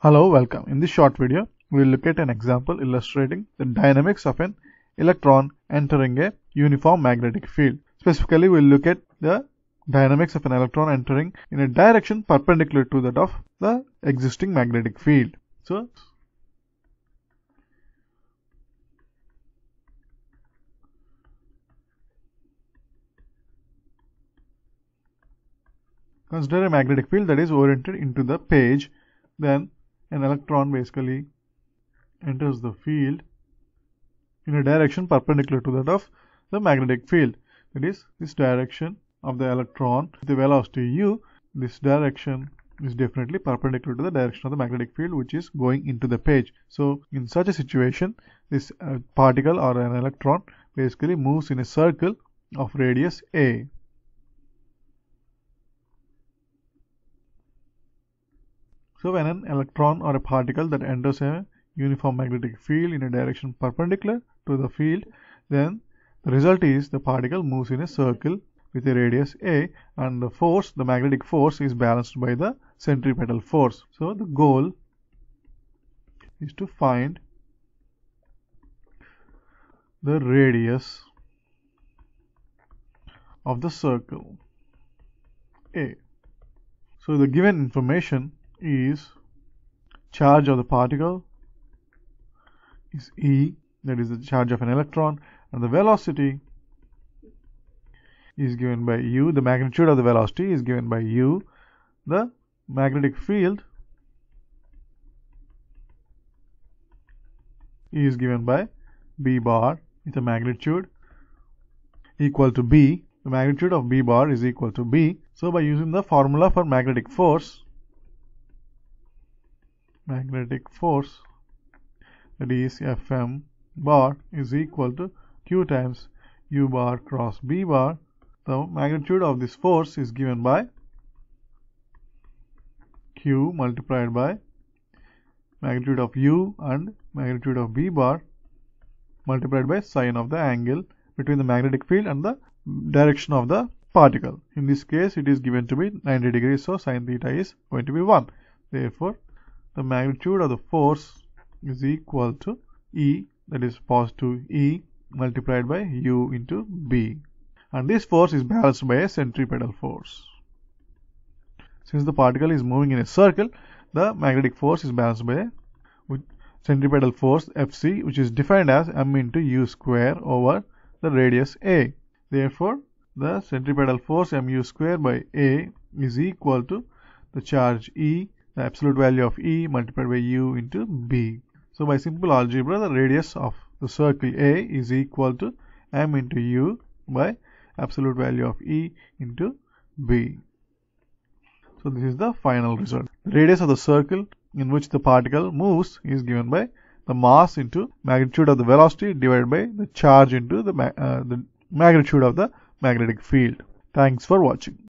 Hello, welcome. In this short video, we will look at an example illustrating the dynamics of an electron entering a uniform magnetic field. Specifically, we will look at the dynamics of an electron entering in a direction perpendicular to that of the existing magnetic field. So, consider a magnetic field that is oriented into the page then an electron basically enters the field in a direction perpendicular to that of the magnetic field. That is, this direction of the electron, the velocity u, this direction is definitely perpendicular to the direction of the magnetic field which is going into the page. So in such a situation, this uh, particle or an electron basically moves in a circle of radius a. So when an electron or a particle that enters a uniform magnetic field in a direction perpendicular to the field, then the result is the particle moves in a circle with a radius A and the force, the magnetic force is balanced by the centripetal force. So the goal is to find the radius of the circle A. So the given information is charge of the particle is E, that is the charge of an electron, and the velocity is given by U, the magnitude of the velocity is given by U, the magnetic field is given by B bar with a magnitude equal to B. The magnitude of B bar is equal to B. So by using the formula for magnetic force, magnetic force Fm bar is equal to Q times U bar cross B bar. The magnitude of this force is given by Q multiplied by magnitude of U and magnitude of B bar multiplied by sine of the angle between the magnetic field and the direction of the particle. In this case, it is given to be 90 degrees, so sine theta is going to be 1. Therefore, the magnitude of the force is equal to E that is positive E multiplied by U into B and this force is balanced by a centripetal force. Since the particle is moving in a circle, the magnetic force is balanced by a centripetal force Fc which is defined as m into u square over the radius a. Therefore, the centripetal force mu square by a is equal to the charge E the absolute value of E multiplied by U into B. So by simple algebra, the radius of the circle A is equal to M into U by absolute value of E into B. So this is the final result. The radius of the circle in which the particle moves is given by the mass into magnitude of the velocity divided by the charge into the, ma uh, the magnitude of the magnetic field. Thanks for watching.